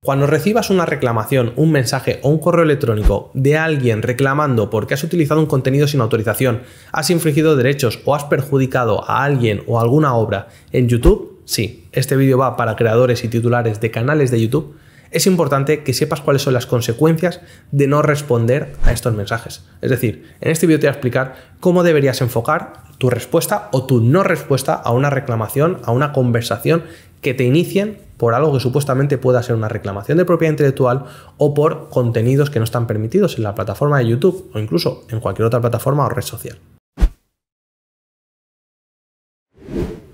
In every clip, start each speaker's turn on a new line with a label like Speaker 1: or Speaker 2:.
Speaker 1: Cuando recibas una reclamación, un mensaje o un correo electrónico de alguien reclamando porque has utilizado un contenido sin autorización, has infringido derechos o has perjudicado a alguien o alguna obra en YouTube, sí, este vídeo va para creadores y titulares de canales de YouTube, es importante que sepas cuáles son las consecuencias de no responder a estos mensajes. Es decir, en este vídeo te voy a explicar cómo deberías enfocar tu respuesta o tu no respuesta a una reclamación, a una conversación que te inicien por algo que supuestamente pueda ser una reclamación de propiedad intelectual o por contenidos que no están permitidos en la plataforma de YouTube o incluso en cualquier otra plataforma o red social.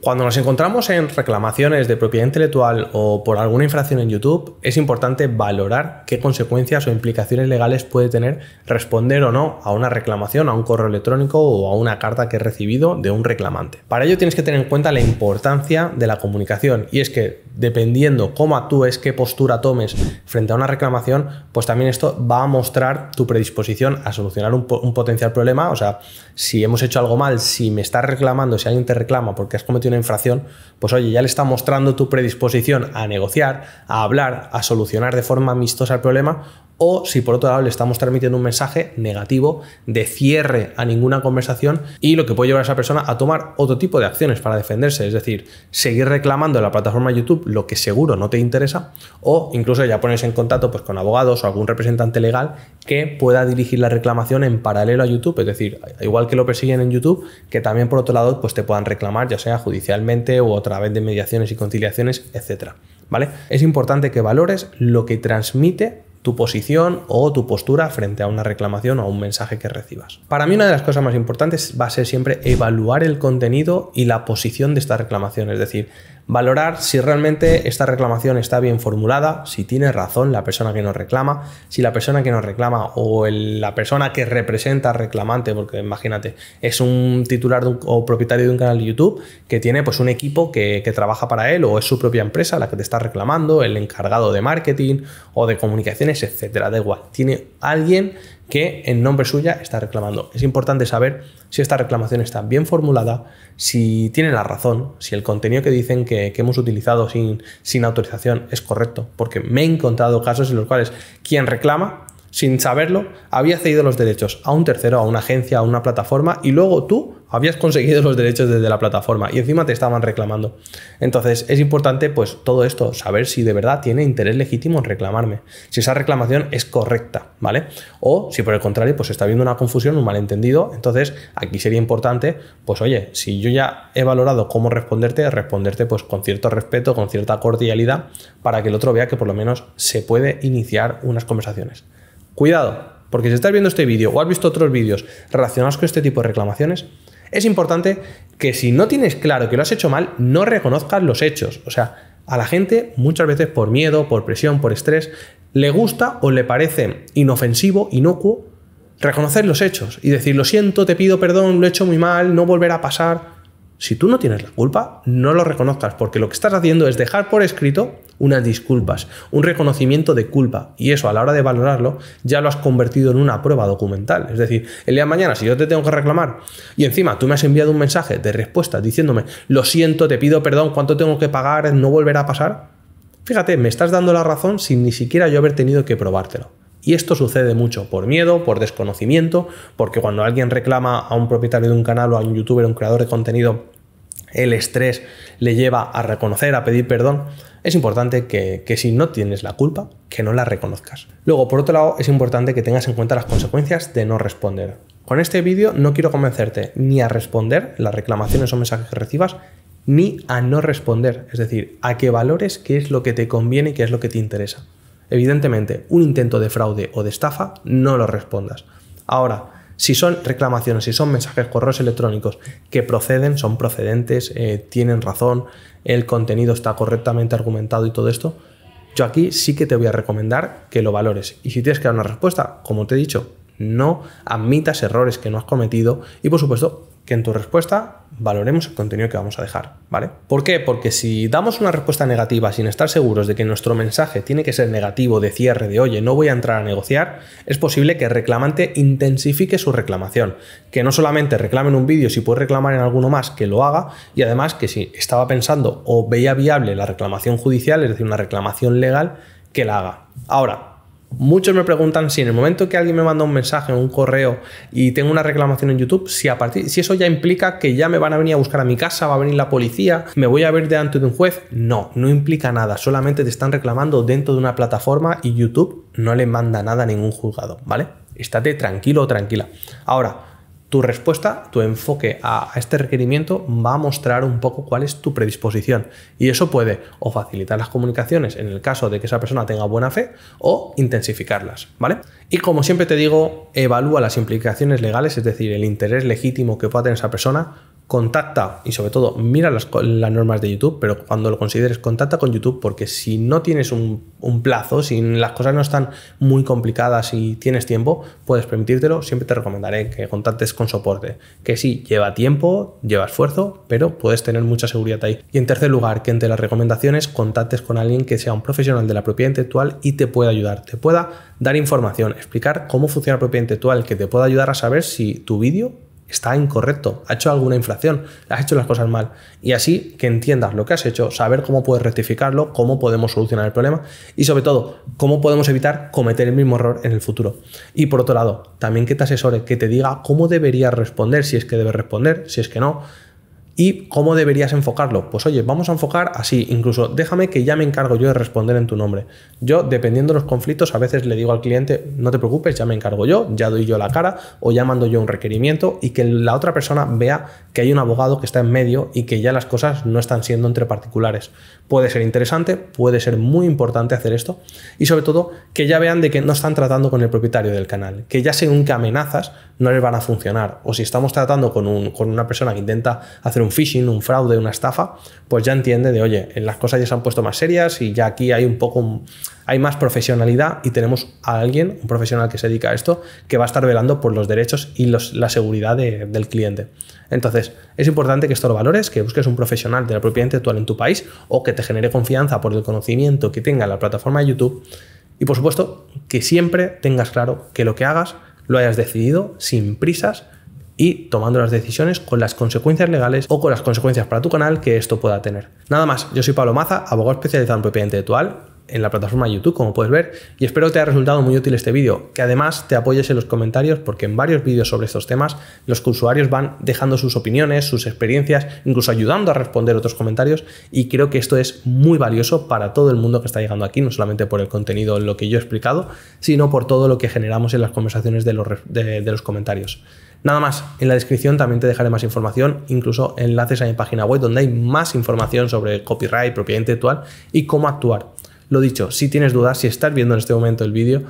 Speaker 1: Cuando nos encontramos en reclamaciones de propiedad intelectual o por alguna infracción en YouTube, es importante valorar qué consecuencias o implicaciones legales puede tener responder o no a una reclamación, a un correo electrónico o a una carta que he recibido de un reclamante. Para ello tienes que tener en cuenta la importancia de la comunicación y es que dependiendo cómo actúes, qué postura tomes frente a una reclamación, pues también esto va a mostrar tu predisposición a solucionar un, potencial problema. O sea, si hemos hecho algo mal, si me estás reclamando, si alguien te reclama porque has cometido una infracción, pues oye, ya le está mostrando tu predisposición a negociar, a hablar, a solucionar de forma amistosa el problema o si por otro lado le estamos transmitiendo un mensaje negativo de cierre a ninguna conversación y lo que puede llevar a esa persona a tomar otro tipo de acciones para defenderse, es decir, seguir reclamando en la plataforma YouTube lo que seguro no te interesa o incluso ya pones en contacto pues, con abogados o algún representante legal que pueda dirigir la reclamación en paralelo a YouTube, es decir, igual que lo persiguen en YouTube, que también por otro lado pues, te puedan reclamar ya sea judicialmente o a través de mediaciones y conciliaciones, etc. ¿Vale? Es importante que valores lo que transmite tu posición o tu postura frente a una reclamación o a un mensaje que recibas. Para mí una de las cosas más importantes va a ser siempre evaluar el contenido y la posición de esta reclamación, es decir, Valorar si realmente esta reclamación está bien formulada, si tiene razón la persona que nos reclama, si la persona que nos reclama o la persona que representa reclamante, porque imagínate, es un titular o propietario de un canal de YouTube que tiene pues un equipo que, que trabaja para él o es su propia empresa la que te está reclamando, el encargado de marketing o de comunicaciones, etcétera, da igual. Tiene alguien que en nombre suya está reclamando. Es importante saber si esta reclamación está bien formulada, si tiene la razón, si el contenido que dicen que, hemos utilizado sin, sin autorización es correcto, porque me he encontrado casos en los cuales quien reclama sin saberlo, había cedido los derechos a un tercero, a una agencia, a una plataforma y luego tú habías conseguido los derechos desde la plataforma y encima te estaban reclamando. Entonces es importante pues todo esto, saber si de verdad tiene interés legítimo en reclamarme, si esa reclamación es correcta, ¿vale? O si por el contrario pues está habiendo una confusión, un malentendido, entonces aquí sería importante pues oye, si yo ya he valorado cómo responderte, responderte pues con cierto respeto, con cierta cordialidad para que el otro vea que por lo menos se puede iniciar unas conversaciones. Cuidado, porque si estás viendo este vídeo o has visto otros vídeos relacionados con este tipo de reclamaciones, es importante que si no tienes claro que lo has hecho mal, no reconozcas los hechos. O sea, a la gente muchas veces por miedo, por presión, por estrés, le gusta o le parece inofensivo, inocuo, reconocer los hechos y decir, lo siento, te pido perdón, lo he hecho muy mal, no volverá a pasar. Si tú no tienes la culpa, no lo reconozcas, porque lo que estás haciendo es dejar por escrito unas disculpas, un reconocimiento de culpa, y eso a la hora de valorarlo ya lo has convertido en una prueba documental. Es decir, el día de mañana, si yo te tengo que reclamar y encima tú me has enviado un mensaje de respuesta diciéndome, lo siento, te pido perdón, cuánto tengo que pagar, no volverá a pasar, fíjate, me estás dando la razón sin ni siquiera yo haber tenido que probártelo. Y esto sucede mucho por miedo, por desconocimiento, porque cuando alguien reclama a un propietario de un canal o a un youtuber, un creador de contenido, el estrés le lleva a reconocer, a pedir perdón, es importante que, que, si no tienes la culpa, que no la reconozcas. Luego, por otro lado, es importante que tengas en cuenta las consecuencias de no responder. Con este vídeo no quiero convencerte ni a responder las reclamaciones o mensajes que recibas, ni a no responder, es decir, a que valores qué es lo que te conviene y qué es lo que te interesa. Evidentemente, un intento de fraude o de estafa no lo respondas. Ahora, si son reclamaciones, si son mensajes, correos electrónicos que proceden, son procedentes, eh, tienen razón, el contenido está correctamente argumentado y todo esto, yo aquí sí que te voy a recomendar que lo valores. Y si tienes que dar una respuesta, como te he dicho, no admitas errores que no has cometido y por supuesto que en tu respuesta valoremos el contenido que vamos a dejar, ¿vale? ¿Por qué? Porque si damos una respuesta negativa sin estar seguros de que nuestro mensaje tiene que ser negativo de cierre, de oye, no voy a entrar a negociar, es posible que el reclamante intensifique su reclamación, que no solamente reclame en un vídeo, si puede reclamar en alguno más, que lo haga, y además que si estaba pensando o veía viable la reclamación judicial, es decir, una reclamación legal, que la haga. Ahora, Muchos me preguntan si en el momento que alguien me manda un mensaje o un correo y tengo una reclamación en YouTube, si a partir, si eso ya implica que ya me van a venir a buscar a mi casa, va a venir la policía, me voy a ver delante de un juez. No, no implica nada, solamente te están reclamando dentro de una plataforma y YouTube no le manda nada a ningún juzgado, ¿vale? Estate tranquilo o tranquila. Ahora, tu respuesta, tu enfoque a, este requerimiento va a mostrar un poco cuál es tu predisposición. Y eso puede o facilitar las comunicaciones en el caso de que esa persona tenga buena fe o intensificarlas, ¿vale? Y como siempre te digo, evalúa las implicaciones legales, es decir, el interés legítimo que pueda tener esa persona, contacta y sobre todo mira las, normas de YouTube, pero cuando lo consideres contacta con YouTube porque si no tienes un, un, plazo, si las cosas no están muy complicadas y tienes tiempo, puedes permitírtelo, siempre te recomendaré que contactes con soporte, que sí, lleva tiempo, lleva esfuerzo, pero puedes tener mucha seguridad ahí. Y en tercer lugar, que entre las recomendaciones contactes con alguien que sea un profesional de la propiedad intelectual y te pueda ayudar, te pueda dar información, explicar cómo funciona la propiedad intelectual, que te pueda ayudar a saber si tu vídeo está incorrecto, ha hecho alguna inflación, has hecho las cosas mal. Y así que entiendas lo que has hecho, saber cómo puedes rectificarlo, cómo podemos solucionar el problema y sobre todo, cómo podemos evitar cometer el mismo error en el futuro. Y por otro lado, también que te asesore, que te diga cómo deberías responder, si es que debes responder, si es que no, ¿Y cómo deberías enfocarlo? Pues oye, vamos a enfocar así, incluso déjame que ya me encargo yo de responder en tu nombre. Yo, dependiendo de los conflictos, a veces le digo al cliente, no te preocupes, ya me encargo yo, ya doy yo la cara o ya mando yo un requerimiento y que la otra persona vea que hay un abogado que está en medio y que ya las cosas no están siendo entre particulares. Puede ser interesante, puede ser muy importante hacer esto y sobre todo que ya vean de que no están tratando con el propietario del canal, que ya según que amenazas no les van a funcionar o si estamos tratando con, una persona que intenta hacer un phishing, un fraude, una estafa, pues ya entiende de, oye, las cosas ya se han puesto más serias y ya aquí hay un poco, hay más profesionalidad y tenemos a alguien, un profesional que se dedica a esto, que va a estar velando por los derechos y los, la seguridad del cliente. Entonces, es importante que esto lo valores, que busques un profesional de la propiedad intelectual en tu país o que te genere confianza por el conocimiento que tenga la plataforma de YouTube. Y por supuesto, que siempre tengas claro que lo que hagas lo hayas decidido sin prisas y tomando las decisiones con las consecuencias legales o con las consecuencias para tu canal que esto pueda tener. Nada más, yo soy Pablo Maza, abogado especializado en propiedad intelectual en la plataforma YouTube, como puedes ver, y espero que te haya resultado muy útil este vídeo, que además te apoyes en los comentarios porque en varios vídeos sobre estos temas los usuarios van dejando sus opiniones, sus experiencias, incluso ayudando a responder otros comentarios y creo que esto es muy valioso para todo el mundo que está llegando aquí, no solamente por el contenido en lo que yo he explicado, sino por todo lo que generamos en las conversaciones de los, de los comentarios. Nada más, en la descripción también te dejaré más información, incluso enlaces a mi página web donde hay más información sobre copyright, propiedad intelectual y cómo actuar. Lo dicho, si tienes dudas, si estás viendo en este momento el vídeo,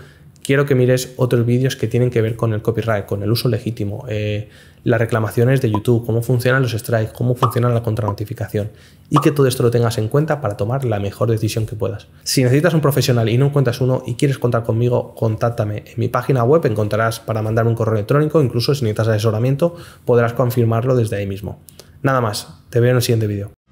Speaker 1: quiero que mires otros vídeos que tienen que ver con el copyright, con el uso legítimo, eh, las reclamaciones de YouTube, cómo funcionan los strikes, cómo funciona la contranotificación y que todo esto lo tengas en cuenta para tomar la mejor decisión que puedas. Si necesitas un profesional y no encuentras uno y quieres contar conmigo, contáctame. En mi página web encontrarás para mandar un correo electrónico, incluso si necesitas asesoramiento, podrás confirmarlo desde ahí mismo. Nada más, te veo en el siguiente vídeo.